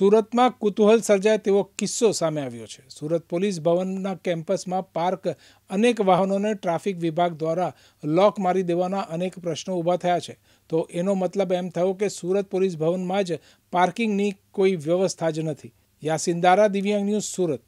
સુરતમાં કૂતુહલ સર્જાય તેવો કિસ્સો સામે આવ્યો છે સુરત પોલીસ ભવનના કેમ્પસમાં પાર્ક અનેક વાહનોને ટ્રાફિક વિભાગ દ્વારા લોક મારી દેવાના અનેક પ્રશ્નો ઊભા થયા છે તો એનો મતલબ એમ થયો કે સુરત પોલીસ ભવનમાં જ parking ની કોઈ વ્યવસ્થા જ નથી યા સિંદારા દિવ્યાંગ ન્યૂઝ સુરત